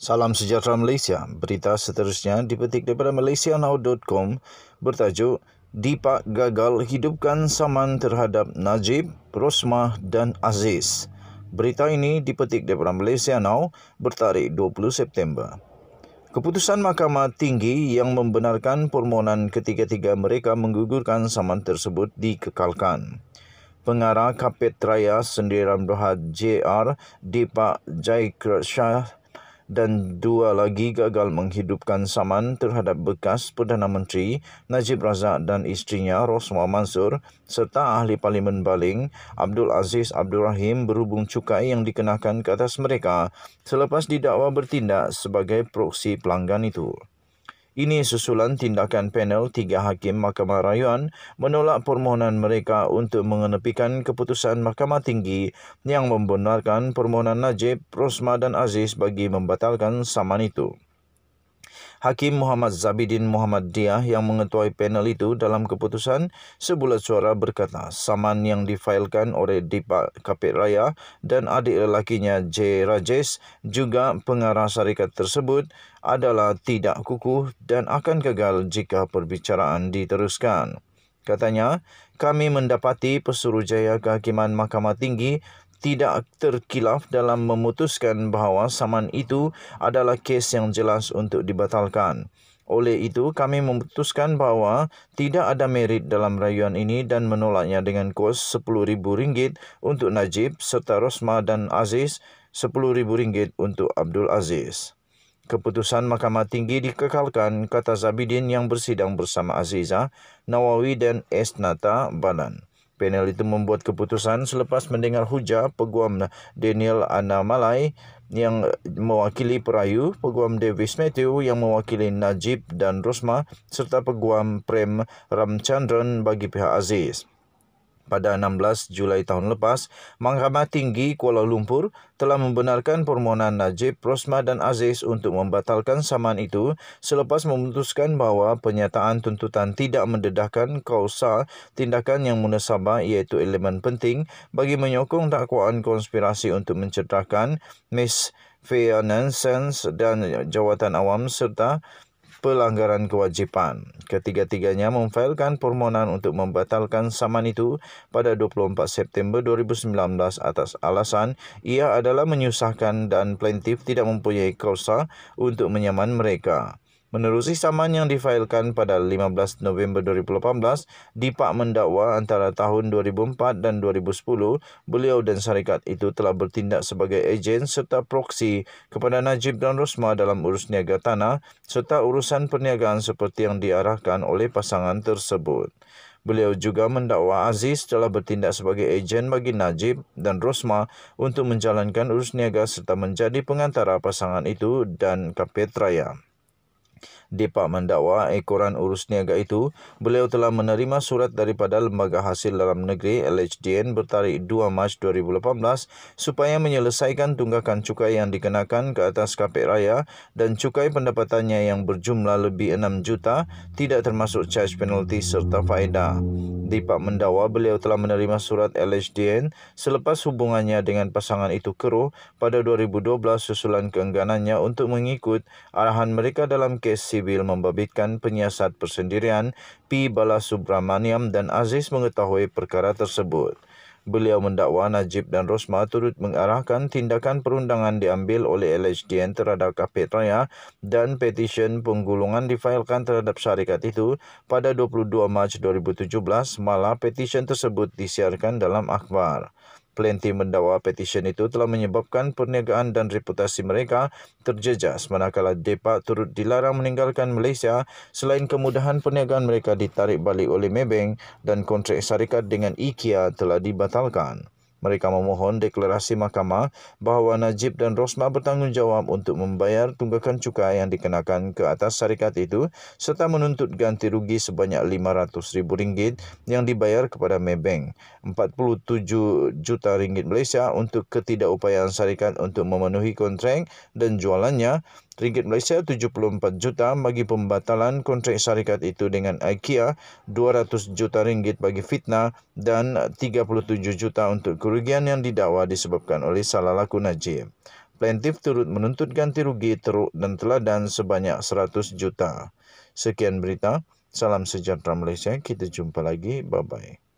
Salam sejahtera Malaysia. Berita seterusnya dipetik daripada malaysianow.com bertajuk Dipak gagal hidupkan saman terhadap Najib, Rosmah dan Aziz. Berita ini dipetik daripada Malaysia Now bertarik 20 September. Keputusan Mahkamah Tinggi yang membenarkan permohonan ketiga-tiga mereka menggugurkan saman tersebut dikekalkan. Pengarah Kapet Raya Sendirian Berhad JR Dipak Jaikrat dan dua lagi gagal menghidupkan saman terhadap bekas Perdana Menteri Najib Razak dan isterinya Rosma Mansur serta Ahli Parlimen Baling Abdul Aziz Abdul Rahim berhubung cukai yang dikenakan ke atas mereka selepas didakwa bertindak sebagai proksi pelanggan itu. Ini susulan tindakan panel tiga hakim Mahkamah Rayuan menolak permohonan mereka untuk mengenepikan keputusan Mahkamah Tinggi yang membenarkan permohonan Najib, Rosma dan Aziz bagi membatalkan saman itu. Hakim Muhammad Zabidin Muhammad Diah yang mengetuai panel itu dalam keputusan sebulat suara berkata saman yang difailkan oleh Dipak Kapit Raya dan adik lelakinya J. Rajesh juga pengarah syarikat tersebut adalah tidak kukuh dan akan gagal jika perbicaraan diteruskan. Katanya, kami mendapati Pesuruhjaya Kehakiman Mahkamah Tinggi tidak terkilaf dalam memutuskan bahawa saman itu adalah kes yang jelas untuk dibatalkan. Oleh itu, kami memutuskan bahawa tidak ada merit dalam rayuan ini dan menolaknya dengan kos RM10,000 untuk Najib serta Rosma dan Aziz RM10,000 untuk Abdul Aziz. Keputusan Mahkamah Tinggi dikekalkan, kata Zabidin yang bersidang bersama Aziza, Nawawi dan Esnata Balan. Panel itu membuat keputusan selepas mendengar hujah peguam Daniel Anamalai yang mewakili Perayu, peguam Davis Matthew yang mewakili Najib dan Rosma serta peguam Prem Ramchandran bagi pihak Aziz pada 16 Julai tahun lepas, Mahkamah Tinggi Kuala Lumpur telah membenarkan permohonan Najib, Rosma dan Aziz untuk membatalkan saman itu selepas memutuskan bahawa penyataan tuntutan tidak mendedahkan kausa tindakan yang munasabah iaitu elemen penting bagi menyokong dakwaan konspirasi untuk mencerdahkan Miss Fianensens dan jawatan awam serta pelanggaran kewajipan. Ketiga-tiganya memfailkan permohonan untuk membatalkan saman itu pada 24 September 2019 atas alasan ia adalah menyusahkan dan plaintif tidak mempunyai kuasa untuk menyaman mereka. Menerusi saman yang difailkan pada 15 November 2018, Dipak mendakwa antara tahun 2004 dan 2010, beliau dan syarikat itu telah bertindak sebagai ejen serta proksi kepada Najib dan Rosma dalam urus niaga tanah serta urusan perniagaan seperti yang diarahkan oleh pasangan tersebut. Beliau juga mendakwa Aziz telah bertindak sebagai ejen bagi Najib dan Rosma untuk menjalankan urus niaga serta menjadi pengantara pasangan itu dan Kapetraya. Raya. Departemen mendakwa Ekoran eh, Urus Niaga itu, beliau telah menerima surat daripada Lembaga Hasil Dalam Negeri LHDN bertarik 2 Mac 2018 supaya menyelesaikan tunggakan cukai yang dikenakan ke atas kapek raya dan cukai pendapatannya yang berjumlah lebih 6 juta tidak termasuk charge penalti serta faedah. Departemen mendakwa beliau telah menerima surat LHDN selepas hubungannya dengan pasangan itu keruh pada 2012 susulan keengganannya untuk mengikut arahan mereka dalam kes kes sibil membabitkan penyiasat persendirian P. Balasubramaniam dan Aziz mengetahui perkara tersebut. Beliau mendakwa Najib dan Rosma turut mengarahkan tindakan perundangan diambil oleh LHDN terhadap Kapit Raya dan petisyen penggulungan difailkan terhadap syarikat itu pada 22 Mac 2017 malah petisyen tersebut disiarkan dalam akhbar plenty mendakwa petisyen itu telah menyebabkan perniagaan dan reputasi mereka terjejas manakala DEPA turut dilarang meninggalkan Malaysia selain kemudahan perniagaan mereka ditarik balik oleh Maybank dan kontrak syarikat dengan IKEA telah dibatalkan. Mereka memohon deklarasi mahkamah bahawa Najib dan Rosma bertanggungjawab untuk membayar tunggakan cukai yang dikenakan ke atas syarikat itu serta menuntut ganti rugi sebanyak rm ringgit yang dibayar kepada Maybank. RM47 juta ringgit Malaysia untuk ketidakupayaan syarikat untuk memenuhi kontrak dan jualannya ringgit Malaysia 74 juta bagi pembatalan kontrak syarikat itu dengan IKEA, 200 juta ringgit bagi fitnah dan 37 juta untuk kerugian yang didakwa disebabkan oleh salah laku Najib. Plaintif turut menuntut ganti rugi teruk dan teladan sebanyak 100 juta. Sekian berita, salam sejahtera Malaysia, kita jumpa lagi, bye-bye.